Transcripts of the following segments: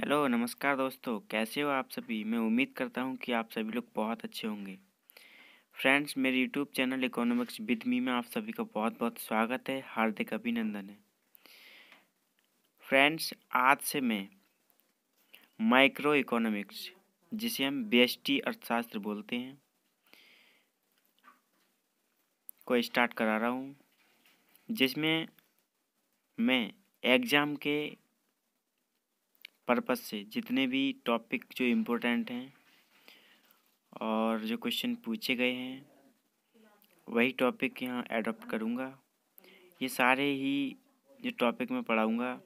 hello नमस्कार दोस्तों कैसे हो आप सभी मैं उम्मीद करता हूँ कि आप सभी लोग बहुत अच्छे होंगे फ्रेंड्स मेरे YouTube channel economics with me में आप सभी का बहुत बहुत स्वागत है हार्दिक अभिनंदन है फ्रेंड्स आज से मैं माइक्रो इकोनॉमिक्स जिसे हम बी अर्थशास्त्र बोलते हैं को स्टार्ट करा रहा हूँ जिसमें मैं एग्ज़ाम के पर्पस से जितने भी टॉपिक जो इम्पोर्टेंट हैं और जो क्वेश्चन पूछे गए हैं वही टॉपिक यहाँ एडोप्ट करूँगा ये सारे ही जो टॉपिक मैं पढ़ाऊँगा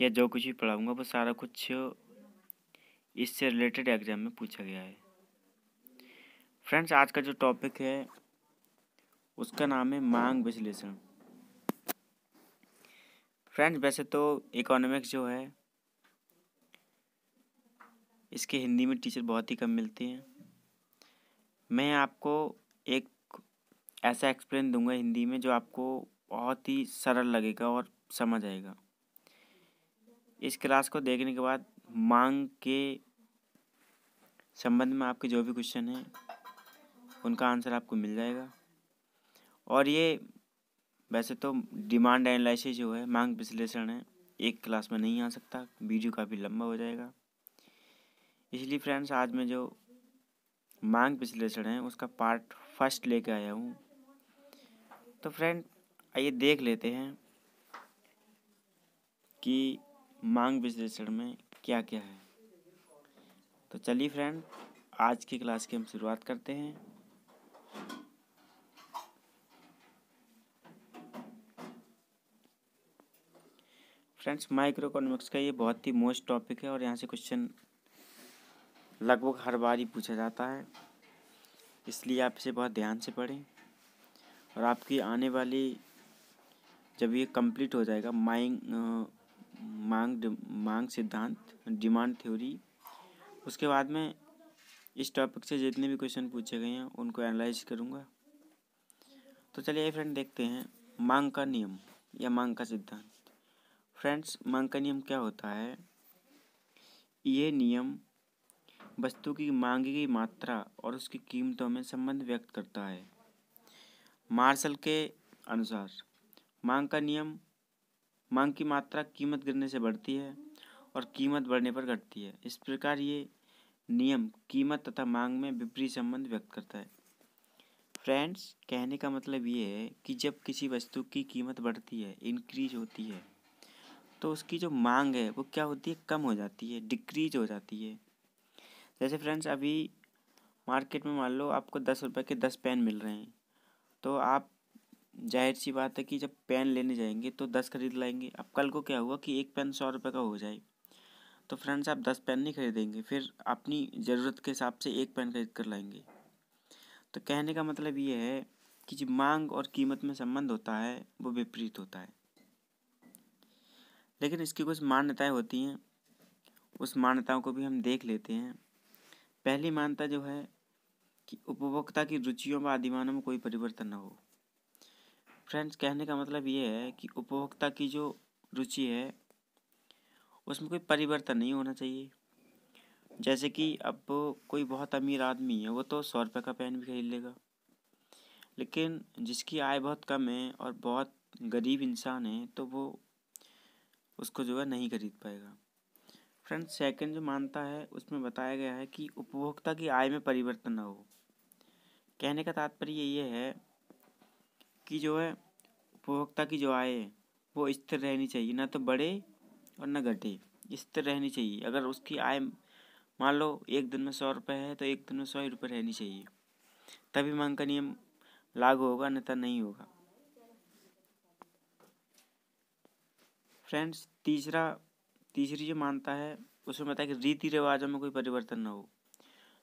या जो कुछ भी पढ़ाऊँगा वो सारा कुछ इससे रिलेटेड एग्ज़ाम में पूछा गया है फ्रेंड्स आज का जो टॉपिक है उसका नाम है मांग विश्लेषण फ्रेंड्स वैसे तो इकोनॉमिक्स जो है इसके हिंदी में टीचर बहुत ही कम मिलते हैं मैं आपको एक ऐसा एक्सप्लेन दूंगा हिंदी में जो आपको बहुत ही सरल लगेगा और समझ आएगा इस क्लास को देखने के बाद मांग के संबंध में आपके जो भी क्वेश्चन हैं उनका आंसर आपको मिल जाएगा और ये वैसे तो डिमांड एनालिसिस जो है मांग विश्लेषण है एक क्लास में नहीं आ सकता वीडियो काफ़ी लंबा हो जाएगा इसलिए फ्रेंड्स आज मैं जो मांग विश्लेषण है उसका पार्ट फर्स्ट लेके आया हूँ तो फ्रेंड आइए देख लेते हैं कि मांग विश्लेषण में क्या क्या है तो चलिए फ्रेंड आज की क्लास की हम शुरुआत करते हैं फ्रेंड्स माइक्रो इकोनॉमिक्स का ये बहुत ही मोस्ट टॉपिक है और यहाँ से क्वेश्चन लगभग हर बार ही पूछा जाता है इसलिए आप इसे बहुत ध्यान से पढ़ें और आपकी आने वाली जब ये कंप्लीट हो जाएगा माइंग मांग मांग सिद्धांत डिमांड थ्योरी उसके बाद में इस टॉपिक से जितने भी क्वेश्चन पूछे गए हैं उनको एनालाइज करूँगा तो चलिए फ्रेंड देखते हैं मांग का नियम या मांग का सिद्धांत फ्रेंड्स मांग का नियम क्या होता है ये नियम वस्तु की मांगी गई मात्रा और उसकी कीमतों में संबंध व्यक्त करता है मार्शल के अनुसार मांग का नियम मांग की मात्रा कीमत गिरने से बढ़ती है और कीमत बढ़ने पर घटती है इस प्रकार ये नियम कीमत तथा मांग में विपरीत संबंध व्यक्त करता है फ्रेंड्स कहने का मतलब ये है कि जब किसी वस्तु की कीमत बढ़ती है इंक्रीज होती है तो उसकी जो मांग है वो क्या होती है कम हो जाती है डिक्रीज हो जाती है जैसे फ्रेंड्स अभी मार्केट में मान लो आपको दस रुपये के दस पेन मिल रहे हैं तो आप जाहिर सी बात है कि जब पेन लेने जाएंगे तो दस खरीद लाएंगे अब कल को क्या हुआ कि एक पेन सौ रुपये का हो जाए तो फ्रेंड्स आप दस पेन नहीं खरीदेंगे फिर अपनी ज़रूरत के हिसाब से एक पेन खरीद कर लाएंगे तो कहने का मतलब ये है कि जो मांग और कीमत में संबंध होता है वो विपरीत होता है लेकिन इसकी कुछ मान्यताएं होती हैं उस मान्यताओं को भी हम देख लेते हैं पहली मान्यता जो है कि उपभोक्ता की रुचियों व आदिमानों में कोई परिवर्तन न हो फ्रेंड्स कहने का मतलब ये है कि उपभोक्ता की जो रुचि है उसमें कोई परिवर्तन नहीं होना चाहिए जैसे कि अब कोई बहुत अमीर आदमी है वो तो सौ रुपये का पेन भी खरीद लेगा लेकिन जिसकी आय बहुत कम है और बहुत गरीब इंसान है तो वो उसको जो है नहीं खरीद पाएगा फ्रेंड सेकंड जो मानता है उसमें बताया गया है कि उपभोक्ता की आय में परिवर्तन न हो कहने का तात्पर्य ये है कि जो है उपभोक्ता की जो आय है वो स्थिर रहनी चाहिए ना तो बढ़े और ना घटे स्थिर रहनी चाहिए अगर उसकी आय मान लो एक दिन में सौ रुपये है तो एक दिन में सौ ही रुपये रहनी चाहिए तभी मांग का नियम लागू होगा अन्यथा नहीं होगा फ्रेंड्स तीसरा तीसरी जो मानता है उसमें बताया कि रीति रिवाजों में कोई परिवर्तन ना हो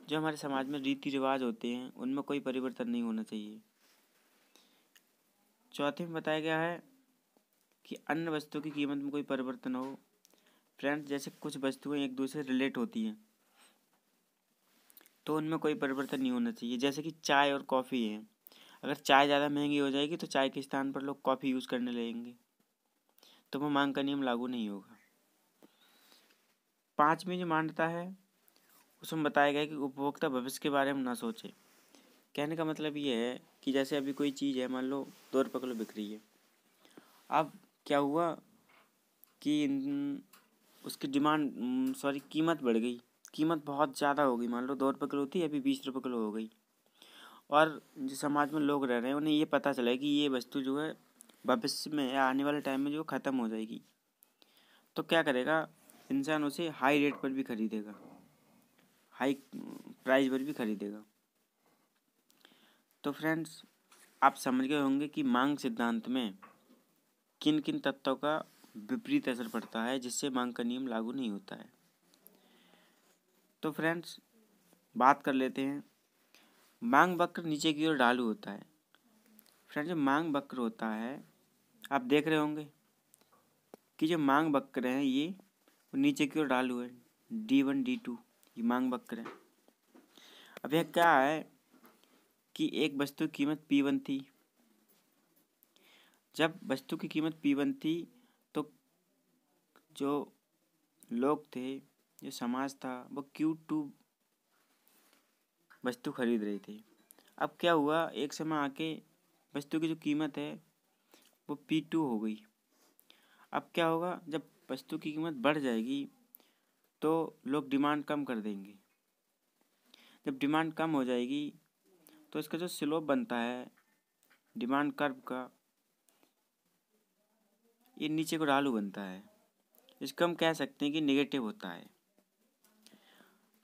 जो हमारे समाज में रीति रिवाज होते हैं उनमें कोई परिवर्तन नहीं होना चाहिए चौथे में बताया गया है कि अन्य वस्तुओं की कीमत में कोई परिवर्तन हो फ्रेंड्स जैसे कुछ वस्तुएं एक दूसरे से रिलेट होती हैं तो उनमें कोई परिवर्तन नहीं होना चाहिए जैसे कि चाय और कॉफ़ी है अगर चाय ज़्यादा महंगी हो जाएगी तो चाय के स्थान पर लोग कॉफ़ी यूज़ करने लगेंगे तो वो मांग का नियम लागू नहीं होगा पाँच में जो मान्यता है उसमें बताया गया कि उपभोक्ता भविष्य के बारे में ना सोचे कहने का मतलब ये है कि जैसे अभी कोई चीज़ है मान लो दो रुपये किलो बिक रही है अब क्या हुआ कि उसकी डिमांड सॉरी कीमत बढ़ गई कीमत बहुत ज़्यादा हो गई मान लो दो रुपये किलो थी अभी बीस रुपये किलो हो गई और जो समाज में लोग रह रहे हैं उन्हें ये पता चला है कि ये वस्तु जो है भविष्य में आने वाले टाइम में जो ख़त्म हो जाएगी तो क्या करेगा इंसान उसे हाई रेट पर भी खरीदेगा हाई प्राइस पर भी खरीदेगा तो फ्रेंड्स आप समझ गए होंगे कि मांग सिद्धांत में किन किन तत्वों का विपरीत असर पड़ता है जिससे मांग का नियम लागू नहीं होता है तो फ्रेंड्स बात कर लेते हैं मांग वक्र नीचे की ओर डालू होता है फ्रेंड्स जो मांग वक्र होता है आप देख रहे होंगे कि जो मांग वक्र हैं ये नीचे की ओर डाल हुए डी वन डी टू ये मांग वक्र है अब यह क्या है कि एक वस्तु की कीमत पी वन थी जब वस्तु की कीमत पी वन थी तो जो लोग थे जो समाज था वो क्यू टू वस्तु खरीद रहे थे अब क्या हुआ एक समय आके वस्तु की जो कीमत है वो पी टू हो गई अब क्या होगा जब वस्तु की कीमत बढ़ जाएगी तो लोग डिमांड कम कर देंगे जब डिमांड कम हो जाएगी तो इसका जो स्लोप बनता है डिमांड कर्व का ये नीचे को डालू बनता है इसको हम कह सकते हैं कि नेगेटिव होता है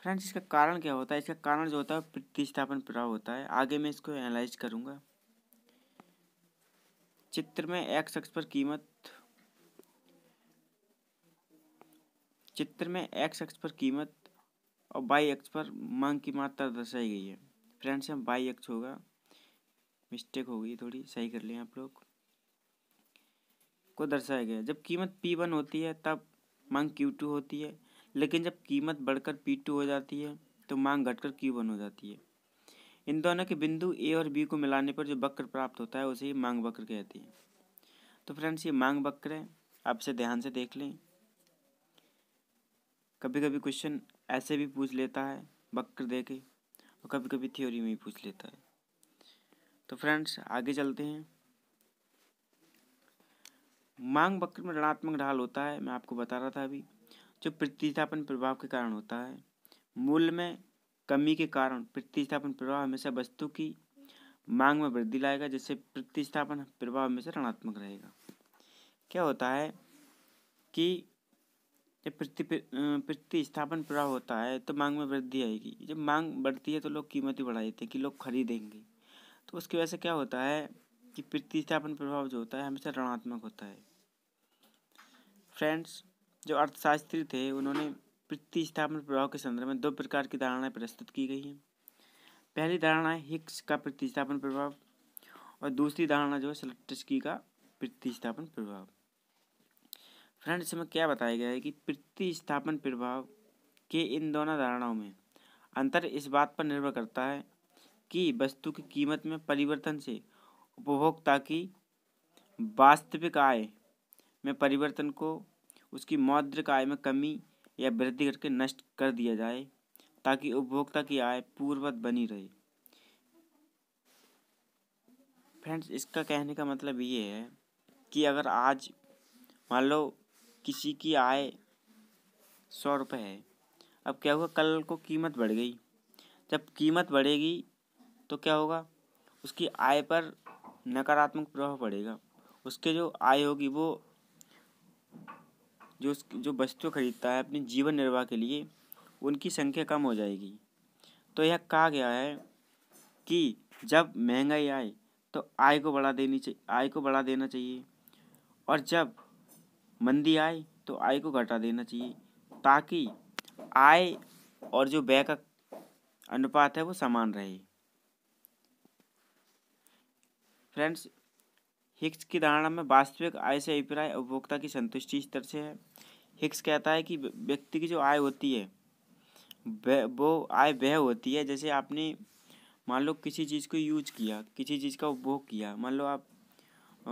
फ्रेंड्स इसका कारण क्या होता है इसका कारण जो होता है प्रतिस्थापन प्रभाव होता है आगे मैं इसको एनालाइज करूँगा चित्र में एक्स एक्स पर कीमत चित्र में एक्स एक्स पर कीमत और बाई एक्स पर मांग की मात्रा दर्शाई गई है फ्रेंड्स हम बाई एक्स होगा मिस्टेक हो गई थोड़ी सही कर लें आप लोग को दर्शाया गया जब कीमत पी वन होती है तब मांग क्यू टू होती है लेकिन जब कीमत बढ़कर पी टू हो जाती है तो मांग घटकर क्यू वन हो जाती है इन दोनों के बिंदु ए और बी को मिलाने पर जो वक्र प्राप्त होता है उसे ही मांग वक्र कहते हैं तो फ्रेंड्स ये मांग वक्र है आप इसे ध्यान से देख लें कभी कभी क्वेश्चन ऐसे भी पूछ लेता है वक्र दे के और कभी कभी थ्योरी में भी पूछ लेता है तो फ्रेंड्स आगे चलते हैं मांग वक्र में ऋणात्मक ढाल होता है मैं आपको बता रहा था अभी जो प्रतिस्थापन प्रभाव के कारण होता है मूल्य में कमी के कारण प्रतिस्थापन प्रभाव हमेशा वस्तु की मांग में वृद्धि लाएगा जिससे प्रतिस्थापन प्रभाव हमेशा ऋणात्मक रहेगा क्या होता है कि जब प्रति प्रतिस्थापन पूरा होता है तो मांग में वृद्धि आएगी जब मांग बढ़ती है तो लोग कीमत ही बढ़ा देते हैं कि लोग खरीदेंगे तो उसकी वजह से क्या होता है कि प्रतिस्थापन प्रभाव जो होता है हमेशा ऋणात्मक होता है फ्रेंड्स जो अर्थशास्त्री थे उन्होंने प्रतिस्थापन प्रभाव के संदर्भ में दो प्रकार की धारणाएं प्रस्तुत की गई हैं पहली धारणा है हिक्स का प्रतिस्थापन प्रभाव और दूसरी धारणा जो है सलट्टस्की का प्रतिस्थापन प्रभाव फ्रेंड इसमें क्या बताया गया है कि प्रतिस्थापन प्रभाव के इन दोनों धारणाओं में अंतर इस बात पर निर्भर करता है कि वस्तु की कीमत में परिवर्तन से उपभोक्ता की वास्तविक आय में परिवर्तन को उसकी मौद्रिक आय में कमी या वृद्धि करके नष्ट कर दिया जाए ताकि उपभोक्ता की आय पूर्ववत बनी रहे फ्रेंड्स इसका कहने का मतलब ये है कि अगर आज मान लो किसी की आय सौ रुपये है अब क्या होगा कल को कीमत बढ़ गई जब कीमत बढ़ेगी तो क्या होगा उसकी आय पर नकारात्मक प्रभाव पड़ेगा उसके जो आय होगी वो जो जो वस्तु खरीदता है अपने जीवन निर्वाह के लिए उनकी संख्या कम हो जाएगी तो यह कहा गया है कि जब महंगाई आए तो आय को बढ़ा देनी चाहिए आय को बढ़ा देना चाहिए और जब मंदी आए तो आय को घटा देना चाहिए ताकि आय और जो व्यय का अनुपात है वो समान रहे फ्रेंड्स हिक्स की धारणा में वास्तविक आय से अभिप्राय उपभोक्ता की संतुष्टि स्तर से है हिक्स कहता है कि व्यक्ति की जो आय होती है वो आय वह होती है जैसे आपने मान लो किसी चीज़ को यूज किया किसी चीज़ का उपभोग किया मान लो आप आ,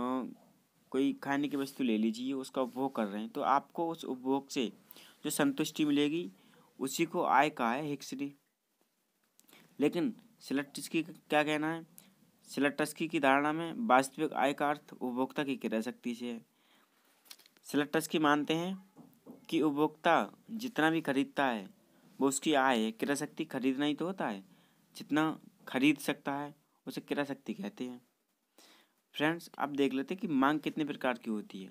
कोई खाने की वस्तु ले लीजिए उसका उपभोग कर रहे हैं तो आपको उस उपभोग से जो संतुष्टि मिलेगी उसी को आय कहा है हिक्सरी लेकिन की क्या कहना है सिलटस्की की धारणा में वास्तविक आय का अर्थ उपभोक्ता की क्रय शक्ति से है की मानते हैं कि उपभोक्ता जितना भी खरीदता है वो उसकी आय है क्रय शक्ति खरीदना ही तो होता है जितना खरीद सकता है उसे क्रय शक्ति कहते हैं फ्रेंड्स आप देख लेते हैं कि मांग कितने प्रकार की होती है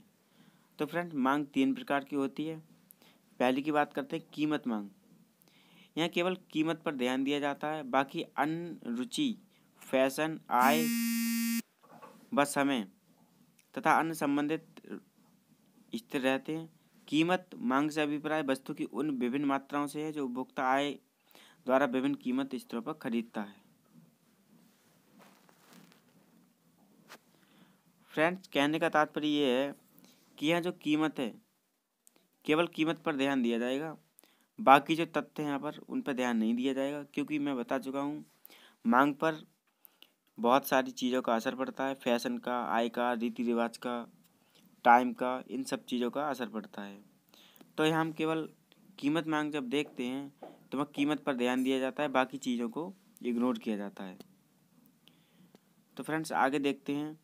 तो फ्रेंड्स मांग तीन प्रकार की होती है पहली की बात करते हैं कीमत मांग यहाँ केवल कीमत पर ध्यान दिया जाता है बाकी अन्य रुचि फैशन आय व समय तथा अन्य संबंधित स्थिर रहते हैं कीमत मांग से अभिप्राय वस्तु की उन विभिन्न मात्राओं से है जो उपभोक्ता आय द्वारा विभिन्न कीमत स्तरों पर खरीदता है फ्रेंड्स कहने का तात्पर्य ये है कि यहाँ जो कीमत है केवल कीमत पर ध्यान दिया जाएगा बाकी जो तथ्य हैं यहाँ पर उन पर ध्यान नहीं दिया जाएगा क्योंकि मैं बता चुका हूँ मांग पर बहुत सारी चीज़ों का असर पड़ता है फैशन का आय का रीति रिवाज का टाइम का इन सब चीज़ों का असर पड़ता है तो यहाँ हम केवल कीमत मांग जब देखते हैं तो वह कीमत पर ध्यान दिया जाता है बाकी चीज़ों को इग्नोर किया जाता है तो फ्रेंड्स आगे देखते हैं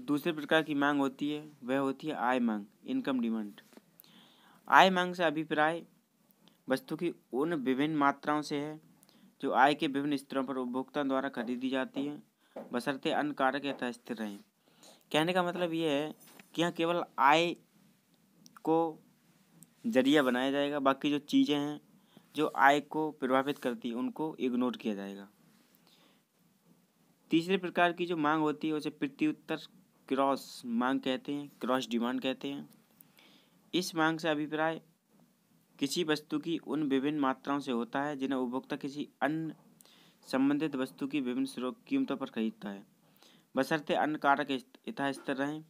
दूसरे प्रकार की मांग होती है वह होती है आय मांग इनकम डिमांड आय मांग से अभिप्राय वस्तु की उन विभिन्न मात्राओं से है जो आय के विभिन्न स्तरों पर उपभोक्ता द्वारा खरीदी जाती है बसरते अन्य कारक यथा स्थिर रहें कहने का मतलब यह है कि यहाँ केवल आय को जरिया बनाया जाएगा बाकी जो चीज़ें हैं जो आय को प्रभावित करती हैं उनको इग्नोर किया जाएगा तीसरे प्रकार की जो मांग होती है उसे प्रत्युत्तर क्रॉस मांग कहते हैं क्रॉस डिमांड कहते हैं इस मांग से अभिप्राय किसी वस्तु की उन विभिन्न मात्राओं से होता है जिन्हें उपभोक्ता किसी अन्य संबंधित वस्तु की विभिन्न कीमतों पर खरीदता है बशर्ते अन्य कारक यथास्तर रहें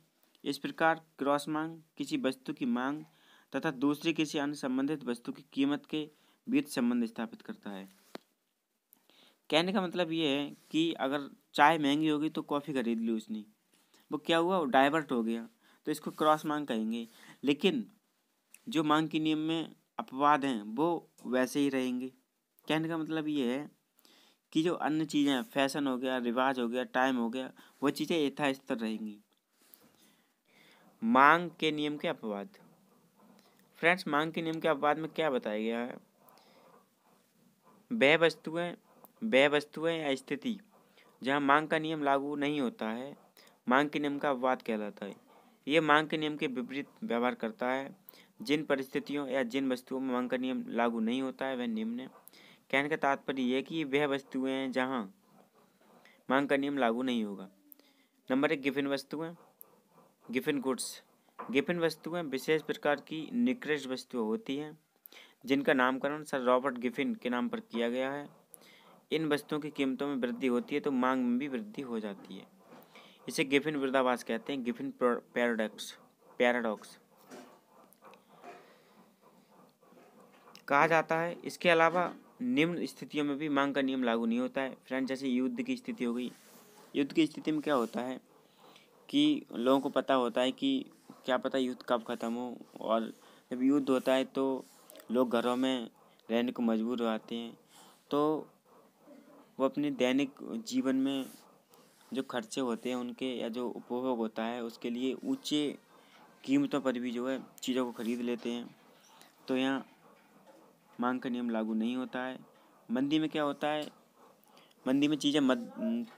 इस प्रकार क्रॉस मांग किसी वस्तु की मांग तथा दूसरी किसी अन्य संबंधित वस्तु की कीमत के बीच संबंध स्थापित करता है कहने का मतलब ये है कि अगर चाय महंगी होगी तो कॉफ़ी खरीद ली उसने वो क्या हुआ वो डाइवर्ट हो गया तो इसको क्रॉस मांग कहेंगे लेकिन जो मांग के नियम में अपवाद हैं वो वैसे ही रहेंगे कहने का मतलब ये है कि जो अन्य चीज़ें फैशन हो गया रिवाज हो गया टाइम हो गया वो चीज़ें यथास्तर रहेंगी मांग के नियम के अपवाद फ्रेंड्स मांग के नियम के अपवाद में क्या बताया गया है वह वस्तुएं वह वस्तुएं या स्थिति जहाँ मांग का नियम लागू नहीं होता है मांग के नियम का अपवाद कहलाता है ये मांग के नियम के विपरीत व्यवहार करता है जिन परिस्थितियों या जिन वस्तुओं में मांग का नियम लागू नहीं होता है वह निम्न है कहने का तात्पर्य यह कि वह वस्तुएं हैं जहाँ मांग का नियम लागू नहीं होगा नंबर एक गिफिन वस्तुएं गिफिन गुड्स गिफिन वस्तुएं विशेष प्रकार की निकृष्ट वस्तुएं होती हैं जिनका नामकरण सर रॉबर्ट गिफिन के नाम पर किया गया है इन वस्तुओं की कीमतों में वृद्धि होती है तो मांग में भी वृद्धि हो जाती है इसे गिफिन वृद्धावास कहते हैं गिफिन पैराडॉक्स पैराडॉक्स कहा जाता है इसके अलावा निम्न स्थितियों में भी मांग का नियम लागू नहीं होता है फ्रेंड जैसे युद्ध की स्थिति हो गई युद्ध की स्थिति में क्या होता है कि लोगों को पता होता है कि क्या पता युद्ध कब ख़त्म हो और जब युद्ध होता है तो लोग घरों में रहने को मजबूर हो आते हैं तो वो अपने दैनिक जीवन में जो खर्चे होते हैं उनके या जो उपभोग होता है उसके लिए ऊँचे कीमतों पर भी जो है चीज़ों को खरीद लेते हैं तो यहाँ मांग का नियम लागू नहीं होता है मंदी में क्या होता है मंदी में चीज़ें मद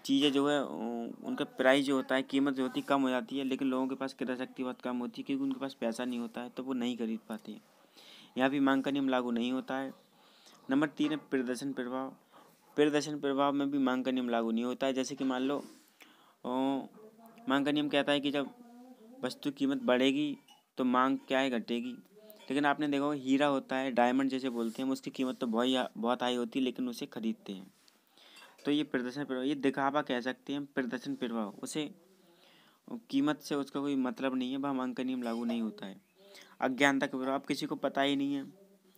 चीज़ें जो है उनका प्राइस जो होता है कीमत जो होती है कम हो जाती है लेकिन लोगों के पास क्रय शक्ति बहुत कम होती है क्योंकि उनके पास पैसा नहीं होता है तो वो नहीं खरीद पाते हैं यहाँ भी मांग का नियम लागू नहीं होता है नंबर तीन है प्रदर्शन प्रभाव प्रदर्शन प्रभाव में भी मांग का नियम लागू नहीं होता है जैसे कि मान लो मांग का नियम कहता है कि जब वस्तु कीमत बढ़ेगी तो मांग क्या है घटेगी लेकिन आपने देखा होगा हीरा होता है डायमंड जैसे बोलते हैं उसकी कीमत तो बहुत बहुत हाई होती है लेकिन उसे खरीदते हैं तो ये प्रदर्शन प्रभाव ये दिखावा कह सकते हैं प्रदर्शन प्रभाव उसे कीमत से उसका कोई मतलब नहीं है वह मांग का नियम लागू नहीं होता है अज्ञानता का प्रभाव अब किसी को पता ही नहीं है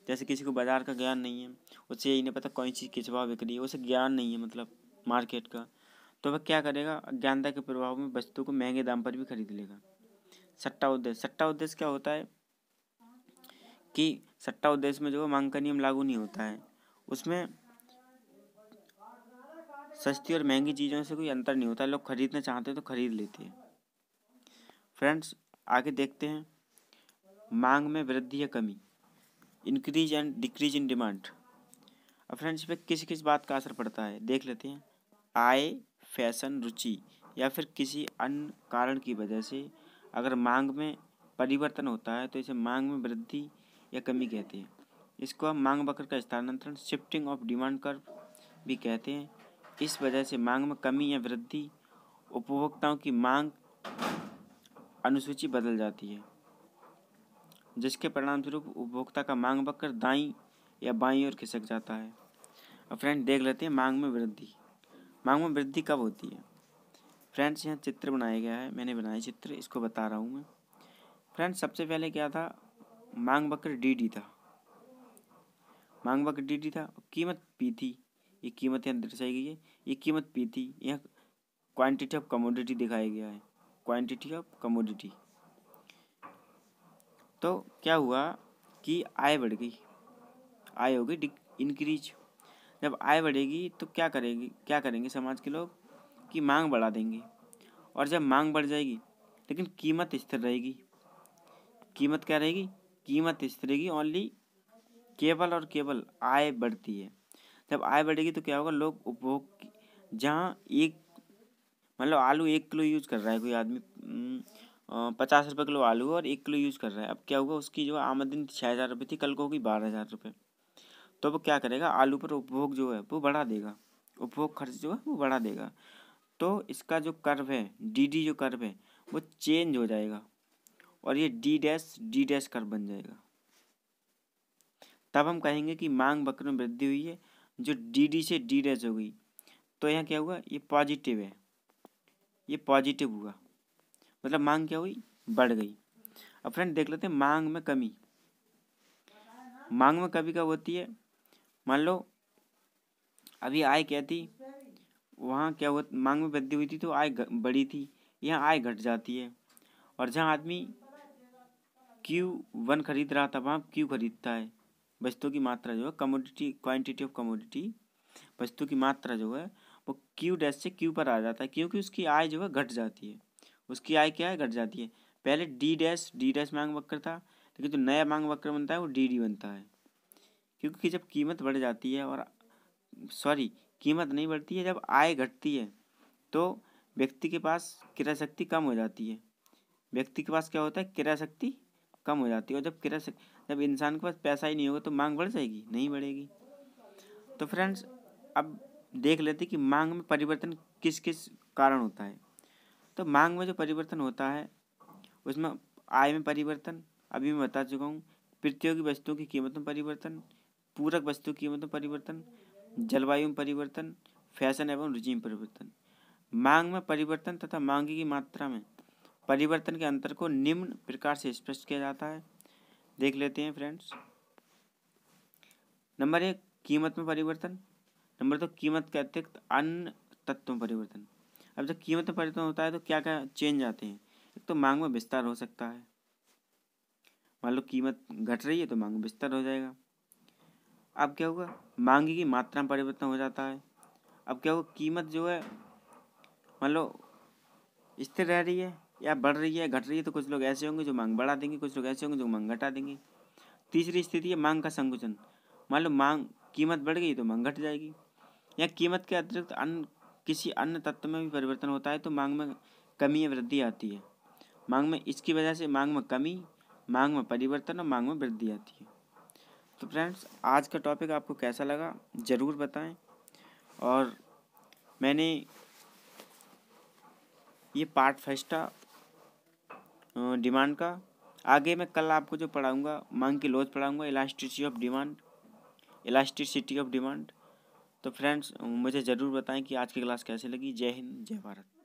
जैसे किसी को बाजार का ज्ञान नहीं है उसे यही नहीं पता कौन चीज़ किस भाव बिक रही है उसे ज्ञान नहीं है मतलब मार्केट का तो वह क्या करेगा अज्ञानता के प्रभाव में वस्तु को महंगे दाम पर भी खरीद लेगा सट्टा उद्देश्य सट्टा उद्देश्य क्या होता है कि सट्टा उद्देश्य में जो मांग का नियम लागू नहीं होता है उसमें सस्ती और महंगी चीज़ों से कोई अंतर नहीं होता लोग खरीदना चाहते हैं तो खरीद लेते हैं फ्रेंड्स आगे देखते हैं मांग में वृद्धि या कमी increase and decrease in demand अब फ्रेंड्स पे किस किस बात का असर पड़ता है देख लेते हैं आय फैशन रुचि या फिर किसी अन्य कारण की वजह से अगर मांग में परिवर्तन होता है तो इसे मांग में वृद्धि या कमी कहते हैं इसको हम मांग वक्र का स्थानांतरण शिफ्टिंग ऑफ डिमांड कर भी कहते हैं इस वजह से मांग में कमी या वृद्धि उपभोक्ताओं की मांग अनुसूची बदल जाती है जिसके परिणामस्वरूप उपभोक्ता का मांग वक्र दाई या बाई और खिसक जाता है और फ्रेंड देख लेते हैं मांग में वृद्धि मांग में वृद्धि कब होती है फ्रेंड्स यहाँ चित्र बनाया गया है मैंने बनाया चित्र इसको बता रहा हूँ मैं फ्रेंड्स सबसे पहले क्या था मांग बकर डी डी था मांग बकर डी डी था कीमत पी थी ये कीमत यहाँ दर्शाई गई है ये कीमत पी थी यहाँ क्वांटिटी ऑफ कमोडिटी दिखाया गया है क्वांटिटी ऑफ कमोडिटी तो क्या हुआ कि आय बढ़ गई आय हो गई इंक्रीज जब आय बढ़ेगी तो क्या करेगी क्या करेंगे समाज के लोग कि मांग बढ़ा देंगे और जब मांग बढ़ जाएगी लेकिन कीमत स्थिर रहेगी कीमत क्या रहेगी कीमत स्थिर रहेगी ओनली केवल और केवल आय बढ़ती है जब आय बढ़ेगी तो क्या होगा लोग उपभोग जहाँ एक मतलब आलू एक किलो यूज कर रहा है कोई आदमी पचास रुपये किलो आलू और एक किलो यूज़ कर रहा है अब क्या होगा उसकी जो आमदनी छः हज़ार रुपये थी कल को होगी बारह हज़ार रुपये तो वो क्या करेगा आलू पर उपभोग जो है वो बढ़ा देगा उपभोग खर्च जो है वो बढ़ा देगा तो इसका जो कर्व है डी डी जो कर्व है वो चेंज हो जाएगा और ये D dash D dash curve बन जाएगा तब हम कहेंगे कि मांग वक्र में वृद्धि हुई है जो डी डी से डी डैश हो गई तो यहाँ क्या हुआ ये पॉजिटिव है ये पॉजिटिव हुआ मतलब मांग क्या हुई बढ़ गई अब फ्रेंड देख लेते हैं मांग में कमी मांग में कभी कब होती है मान लो अभी आय क्या थी वहाँ क्या हुआ मांग में वृद्धि हुई थी तो आय बढ़ी थी यहाँ आय घट जाती है और जहाँ आदमी क्यू वन खरीद रहा था वहाँ क्यू खरीदता है वस्तु की मात्रा जो है कमोडिटी क्वांटिटी ऑफ कमोडिटी वस्तु की मात्रा जो है वो क्यू डैश से क्यू पर आ जाता है क्योंकि उसकी आय जो है घट जाती है उसकी आय क्या है घट जाती है पहले डी डैश डी डैश मांग वक्र था लेकिन जो तो नया मांग वक्र बनता है वो डी डी बनता है क्योंकि जब कीमत बढ़ जाती है और सॉरी कीमत नहीं बढ़ती है जब आय घटती है तो व्यक्ति के पास किराया शक्ति कम हो जाती है व्यक्ति के पास क्या होता है किराया शक्ति कम हो जाती है और जब किराया शक्ति जब इंसान के पास पैसा ही नहीं होगा तो मांग बढ़ जाएगी नहीं बढ़ेगी तो फ्रेंड्स अब देख लेते कि मांग में परिवर्तन किस किस कारण होता है तो मांग में जो परिवर्तन होता है उसमें आय में परिवर्तन अभी मैं बता चुका हूँ प्रतियोगी वस्तुओं की कीमतों में परिवर्तन पूरक वस्तु कीमतों मतलब में परिवर्तन जलवायु में परिवर्तन फैशन एवं रुचि में परिवर्तन मांग में परिवर्तन तथा मांग की मात्रा में परिवर्तन के अंतर को निम्न प्रकार से स्पष्ट किया जाता है देख लेते हैं फ्रेंड्स नंबर एक कीमत में परिवर्तन नंबर दो तो कीमत के अतिरिक्त अन्य तत्व में परिवर्तन अब जब कीमत में परिवर्तन होता है तो क्या क्या चेंज आते हैं एक तो मांग में विस्तार हो सकता है मान लो कीमत घट रही है तो मांग में विस्तार हो जाएगा अब क्या होगा मांग की मात्रा में परिवर्तन हो जाता है अब क्या होगा कीमत जो है मान लो स्थिर रह रही है या बढ़ रही है घट रही है तो कुछ लोग ऐसे होंगे जो मांग बढ़ा देंगे कुछ लोग ऐसे होंगे जो मांग घटा देंगे तीसरी स्थिति है मांग का संकुचन मान लो मांग कीमत बढ़ गई तो मांग घट जाएगी या कीमत के अतिरिक्त अन्य किसी अन्य तत्व में भी परिवर्तन होता है तो मांग में कमी या वृद्धि आती है मांग में इसकी वजह से मांग में कमी मांग में परिवर्तन और मांग में वृद्धि आती है तो फ्रेंड्स आज का टॉपिक आपको कैसा लगा ज़रूर बताएं और मैंने ये पार्ट फर्स्टा डिमांड का आगे मैं कल आपको जो पढ़ाऊँगा मांग की लोज पढ़ाऊँगा elasticity of demand elasticity of demand तो फ्रेंड्स मुझे ज़रूर बताएं कि आज की क्लास कैसे लगी जय हिंद जय भारत